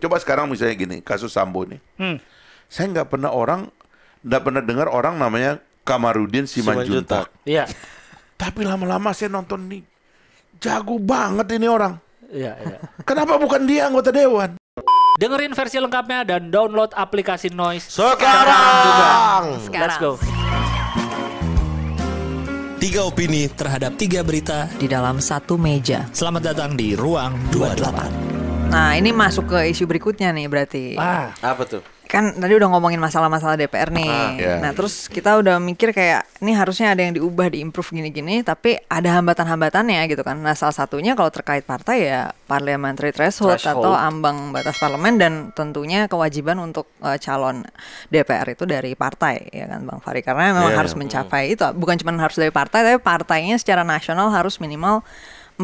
Coba sekarang misalnya gini, kasus Sambo nih. Hmm. Saya nggak pernah orang, nggak pernah dengar orang namanya Kamarudin Simanjuntak. Iya. Tapi lama-lama saya nonton nih, jago banget ini orang. Iya, iya. Kenapa bukan dia anggota dewan? Dengerin versi lengkapnya dan download aplikasi Noise sekarang, sekarang juga. Sekarang. Let's go. Tiga opini terhadap tiga berita di dalam satu meja. Selamat datang di Ruang 28. 28. Nah, ini masuk ke isu berikutnya nih berarti. Ah, apa tuh? Kan tadi udah ngomongin masalah-masalah DPR nih. Ah, yeah. Nah, terus kita udah mikir kayak ini harusnya ada yang diubah, diimprove gini-gini, tapi ada hambatan-hambatannya gitu kan. Nah, salah satunya kalau terkait partai ya parliamentary threshold, threshold. atau ambang batas parlemen dan tentunya kewajiban untuk uh, calon DPR itu dari partai ya kan Bang Fari karena memang yeah. harus iya. mencapai itu. Bukan cuma harus dari partai, tapi partainya secara nasional harus minimal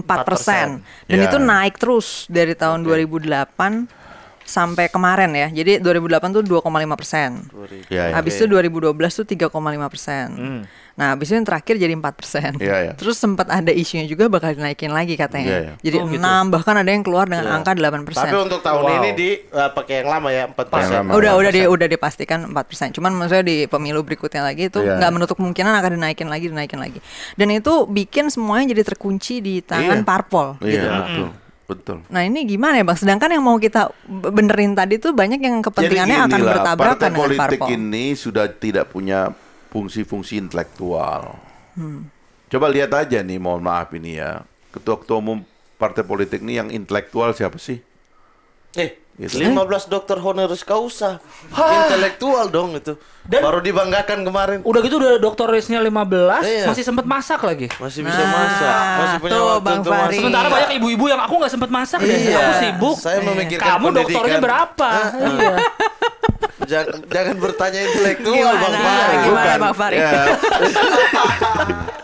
4%. 4%. Dan yeah. itu iya. naik terus dari tahun okay. 2008 sampai kemarin ya. Jadi 2008 tuh 2,5 persen. Ya, ya, habis itu 2012 tuh 3,5 persen. Hmm. Nah habis itu yang terakhir jadi 4 persen. Ya, ya. Terus sempat ada isunya juga bakal dinaikin lagi katanya. Ya, ya. Jadi oh, 6 gitu. Ya? bahkan ada yang keluar dengan ya. angka 8 persen. Tapi untuk tahun wow. ini di uh, pakai yang lama ya 4 persen. Udah 4%. udah di, udah dipastikan 4 persen. Cuman maksudnya di pemilu berikutnya lagi itu iya, nggak ya. menutup kemungkinan akan dinaikin lagi dinaikin lagi. Dan itu bikin semuanya jadi terkunci di tangan ya. parpol. Iya. Gitu. Ya, Betul. Nah ini gimana ya bang? Sedangkan yang mau kita benerin tadi itu banyak yang kepentingannya akan bertabrakan partai kan dengan politik parpol. ini sudah tidak punya fungsi-fungsi intelektual. Hmm. Coba lihat aja nih, mohon maaf ini ya, ketua-ketua umum partai politik ini yang intelektual siapa sih? Eh, Gitu. 15 eh? dokter honoris causa. Intelektual dong itu. Dan Baru dibanggakan kemarin. Udah gitu udah doktorisnya 15, iya. masih sempat masak lagi. Masih bisa nah, masak, masih punya tuh, waktu Bang untuk masak. Sementara banyak ibu-ibu yang aku nggak sempat masak iya. deh. Aku sibuk. Saya iya. memikirkan Kamu pendidikan. doktornya berapa? Iya. Iya. jangan, jangan bertanya intelektual Bang Fari. Gimana Bang Fari? Ya.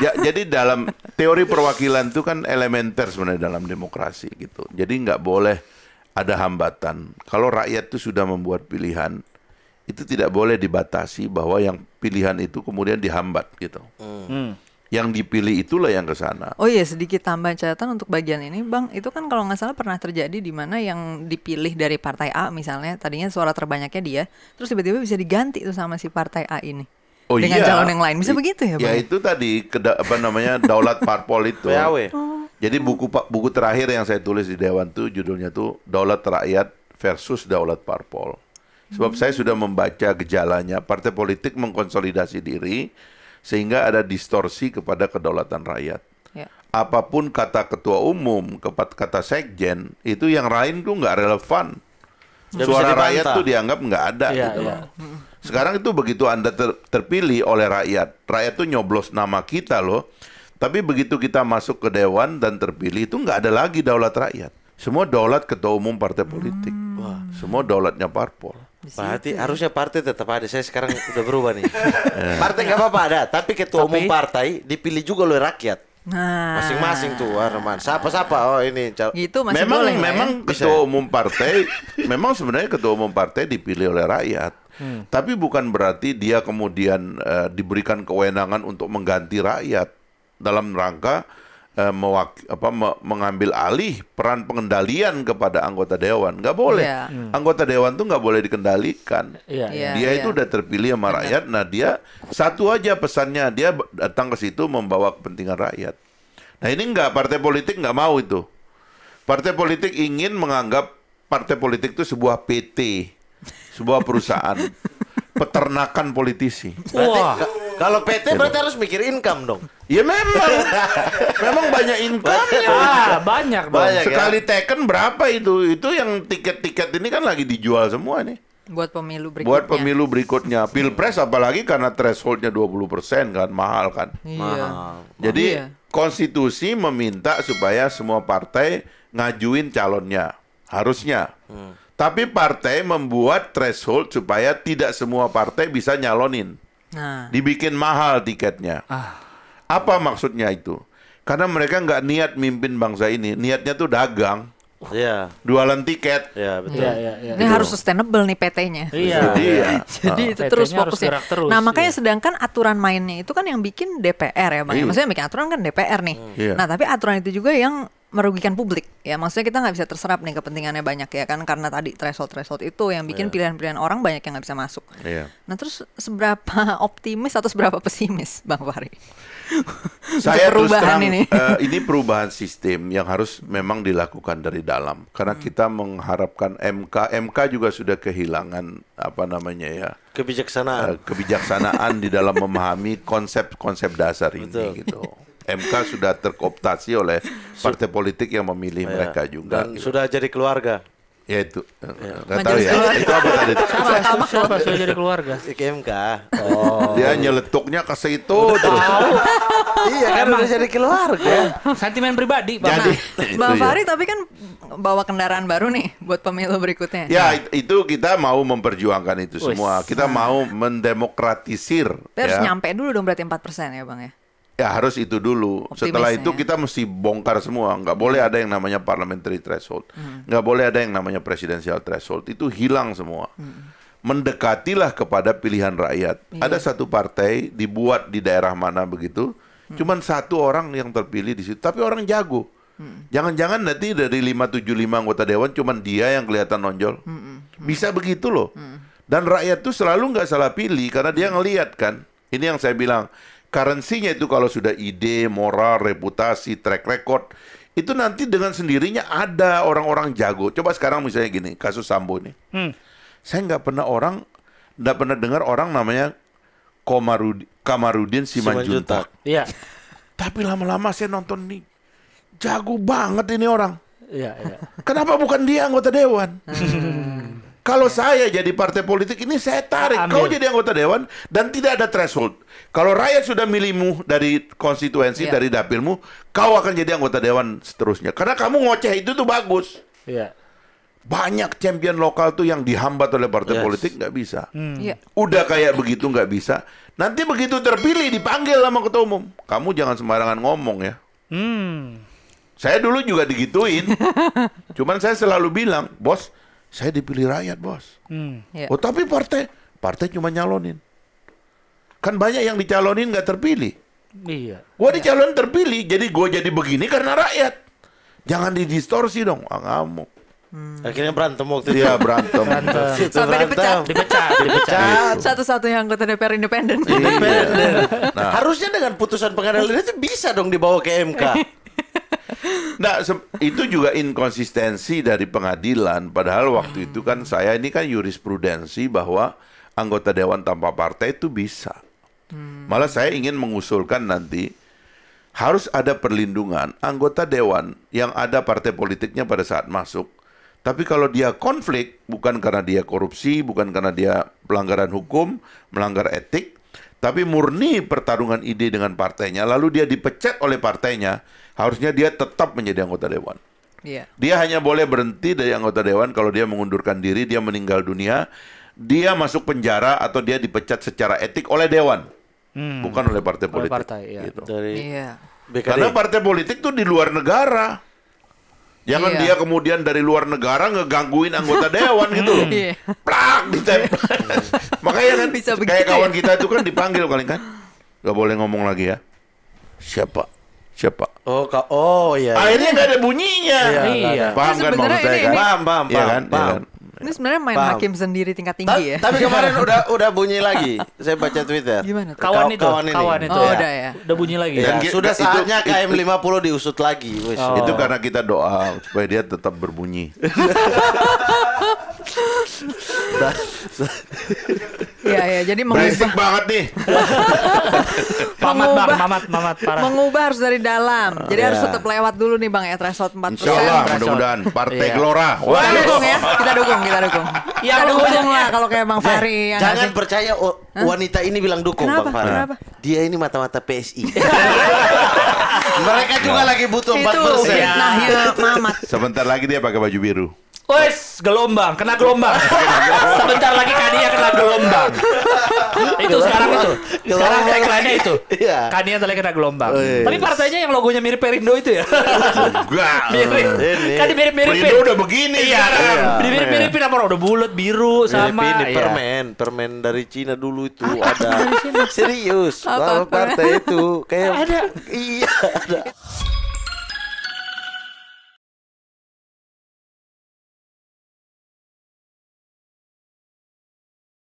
ya, jadi dalam teori perwakilan itu kan elementer sebenarnya dalam demokrasi gitu. Jadi nggak boleh ada hambatan. Kalau rakyat itu sudah membuat pilihan, itu tidak boleh dibatasi bahwa yang pilihan itu kemudian dihambat gitu. Hmm. hmm. Yang dipilih itulah yang ke sana. Oh iya, sedikit tambahan catatan untuk bagian ini, Bang. Itu kan kalau nggak salah pernah terjadi di mana yang dipilih dari partai A misalnya, tadinya suara terbanyaknya dia, terus tiba-tiba bisa diganti tuh sama si partai A ini. Oh dengan iya. calon yang lain. Bisa begitu ya, ya Bang? Ya itu tadi apa namanya daulat parpol itu. Jadi buku buku terakhir yang saya tulis di Dewan itu judulnya tuh Daulat Rakyat versus Daulat Parpol. Sebab hmm. saya sudah membaca gejalanya partai politik mengkonsolidasi diri sehingga ada distorsi kepada kedaulatan rakyat. Ya. Apapun kata ketua umum, kata sekjen itu yang lain tuh nggak relevan. Gak Suara rakyat tuh dianggap nggak ada ya, gitu ya. loh. Sekarang itu begitu Anda ter terpilih oleh rakyat, rakyat tuh nyoblos nama kita loh tapi begitu kita masuk ke dewan dan terpilih itu nggak ada lagi daulat rakyat. Semua daulat ketua umum partai politik. Hmm. Wah, semua daulatnya parpol. Berarti harusnya partai tetap ada. Saya sekarang udah berubah nih. Eh. partai nggak apa-apa ada, tapi ketua tapi, umum partai dipilih juga oleh rakyat. Nah. Masing-masing nah. tuh Arman. Siapa-siapa? Oh ini. Gitu masih memang boleh, ya? memang ya? ketua umum partai memang sebenarnya ketua umum partai dipilih oleh rakyat. Hmm. Tapi bukan berarti dia kemudian uh, diberikan kewenangan untuk mengganti rakyat dalam rangka eh, mewak, apa, me, mengambil alih peran pengendalian kepada anggota dewan. Nggak boleh. Yeah. Hmm. Anggota dewan tuh nggak boleh dikendalikan. Yeah, yeah. Iya, dia yeah. itu udah terpilih sama rakyat. Nah dia satu aja pesannya dia datang ke situ membawa kepentingan rakyat. Nah ini nggak partai politik nggak mau itu. Partai politik ingin menganggap partai politik itu sebuah PT, sebuah perusahaan peternakan politisi. Wah. Kalau iya, PT berarti harus mikir income dong. Ya memang. memang banyak income iya, ya. Ah, banyak, banyak. Sekali ya? Tekken berapa itu? Itu yang tiket-tiket ini kan lagi dijual semua nih. Buat pemilu berikutnya. Buat pemilu berikutnya. Pilpres apalagi karena thresholdnya 20% kan. Mahal kan. Iya. Mahal. Jadi iya. konstitusi meminta supaya semua partai ngajuin calonnya. Harusnya. Hmm. Tapi partai membuat threshold supaya tidak semua partai bisa nyalonin. Nah. Dibikin mahal tiketnya. Ah. Apa maksudnya itu? Karena mereka nggak niat mimpin bangsa ini, niatnya tuh dagang. Iya. Yeah. dualan tiket. yeah, betul. Yeah, yeah, yeah. Ini gitu. harus sustainable nih PT-nya. Iya. Yeah. Jadi iya. Iya. Ah. itu terus fokusnya. Terus, nah, makanya yeah. sedangkan aturan mainnya itu kan yang bikin DPR ya, Bang. Yeah. Maksudnya bikin aturan kan DPR nih. Yeah. Nah, tapi aturan itu juga yang merugikan publik ya maksudnya kita nggak bisa terserap nih kepentingannya banyak ya kan karena tadi threshold threshold itu yang bikin iya. pilihan-pilihan yeah. orang banyak yang nggak bisa masuk. Yeah. Nah terus seberapa optimis atau seberapa pesimis bang Fahri? Saya perubahan terang, ini. Uh, ini perubahan sistem yang harus memang dilakukan dari dalam karena hmm. kita mengharapkan MK MK juga sudah kehilangan apa namanya ya kebijaksanaan uh, kebijaksanaan di dalam memahami konsep-konsep dasar ini gitu. MK sudah terkooptasi oleh partai politik yang memilih ya. mereka juga. Dan gitu. sudah jadi keluarga. Ya itu. Iya. Ya. tahu ya. Itu apa tadi? Siapa, siapa, siapa sudah jadi keluarga? IKMK. Oh. Dia nyeletuknya ke situ terus. iya kan Emang. udah jadi keluarga. Sentimen pribadi nah, Bang. Jadi, ya. Bang Fahri ya. tapi kan bawa kendaraan baru nih buat pemilu berikutnya. Ya, itu kita mau memperjuangkan itu semua. Kita mau mendemokratisir. Terus ya. nyampe dulu dong berarti 4% ya Bang ya. Ya harus itu dulu. Optimis Setelah ya. itu kita mesti bongkar semua. Nggak boleh iya. ada yang namanya parliamentary threshold. Hmm. Nggak boleh ada yang namanya presidensial threshold. Itu hilang semua. Hmm. Mendekatilah kepada pilihan rakyat. Yeah. Ada satu partai dibuat di daerah mana begitu. Hmm. Cuman satu orang yang terpilih di situ. Tapi orang jago. Hmm. Jangan-jangan nanti dari 575 anggota dewan cuman dia yang kelihatan nonjol. Hmm, hmm, Bisa begitu loh. Dan rakyat tuh selalu nggak salah pilih karena dia ngelihat kan. Ini yang saya bilang currency itu kalau sudah ide, moral, reputasi, track record, itu nanti dengan sendirinya ada orang-orang jago. Coba sekarang misalnya gini, kasus Sambo nih. Hmm. Saya nggak pernah orang, nggak pernah dengar orang namanya Komarudi, Kamarudin Simanjuntak. Iya. Tapi lama-lama saya nonton nih, jago banget ini orang. Iya, iya. Kenapa bukan dia anggota Dewan? Hmm. Kalau saya jadi partai politik ini saya tarik. Ambil. Kau jadi anggota dewan dan tidak ada threshold. Kalau rakyat sudah milihmu dari konstituensi, ya. dari dapilmu, kau akan jadi anggota dewan seterusnya. Karena kamu ngoceh itu tuh bagus. Ya. Banyak champion lokal tuh yang dihambat oleh partai yes. politik nggak bisa. Hmm. Ya. Udah kayak begitu nggak bisa. Nanti begitu terpilih dipanggil sama ketua umum. Kamu jangan sembarangan ngomong ya. Hmm. Saya dulu juga digituin. Cuman saya selalu bilang, bos saya dipilih rakyat, Bos. Hmm. Yeah. Oh, tapi partai partai cuma nyalonin. Kan banyak yang dicalonin nggak terpilih. Iya. Gua iya. dicalonin terpilih, jadi gue jadi begini karena rakyat. Jangan didistorsi dong, ah, ngamuk. Hmm. Akhirnya berantem waktu dia iya, berantem. berantem. Sampai dipecat. Dipecat, iya. dipecat. Satu-satunya anggota DPR independen. Iya. independen. Nah. Harusnya dengan putusan pengadilan itu bisa dong dibawa ke MK. Nah, itu juga inkonsistensi dari pengadilan. Padahal waktu hmm. itu kan saya ini kan jurisprudensi bahwa anggota dewan tanpa partai itu bisa. Hmm. Malah saya ingin mengusulkan nanti harus ada perlindungan anggota dewan yang ada partai politiknya pada saat masuk. Tapi kalau dia konflik bukan karena dia korupsi, bukan karena dia pelanggaran hukum, melanggar etik, tapi murni pertarungan ide dengan partainya lalu dia dipecat oleh partainya harusnya dia tetap menjadi anggota dewan. Yeah. Dia hanya boleh berhenti dari anggota dewan kalau dia mengundurkan diri, dia meninggal dunia, dia masuk penjara atau dia dipecat secara etik oleh dewan, hmm. bukan oleh partai oleh politik. Partai, ya. gitu. dari yeah. Karena partai politik tuh di luar negara. Jangan iya. dia kemudian dari luar negara ngegangguin anggota dewan gitu loh. Iya. Plak Makanya kan Bisa kayak kawan ya? kita itu kan dipanggil kali kan. Gak boleh ngomong lagi ya. Siapa siapa? Oh, ka oh iya. iya. Akhirnya nggak ada bunyinya. Iya. Iya. Kan kan? iya. Paham kan maksud saya kan? Paham, paham, paham. Iya kan? Paham. Ini sebenarnya main paham. hakim sendiri tingkat tinggi Ta ya. Tapi kemarin udah udah bunyi lagi. Saya baca Twitter. Gimana tuh? Kawan, itu, kawan, ini. kawan itu. Oh, ya. udah ya. Udah bunyi lagi. Ya, Dan ya, sudah saatnya KM 50 diusut lagi. Wish. Oh. Itu karena kita doa supaya dia tetap berbunyi. ya ya jadi mengubah banget nih. mengubah mamat, mamat, mamat, parah. mengubah harus dari dalam. Jadi yeah. harus tetap lewat dulu nih Bang ya threshold 4%. Insyaallah mudah-mudahan Partai yeah. Gelora. Wah, kita dukung ya. Kita dukung, kita dukung. Ya, kita dukung lah kalau kayak Bang Fahri. Eh, ya jangan, ngasih. percaya oh, wanita ini bilang dukung Kenapa? Bang Fahri. Dia ini mata-mata PSI. Mereka juga lagi butuh 4%. Itu, nah, ya, Sebentar lagi dia pakai baju biru. Wes, gelombang, kena gelombang. Sebentar lagi Kania kena gelombang. itu sekarang itu. Sekarang tagline-nya itu. Iya. Kania tadi kena gelombang. Oh, iya, iya. Tapi partainya yang logonya mirip Perindo itu ya. Enggak. mirip. Kan mirip mirip Perindo udah begini iya, kan? Mirip mirip-miripin apa udah bulat biru sama ini permen, permen dari Cina dulu itu ada. Serius. Apa, partai itu kayak ada. Iya,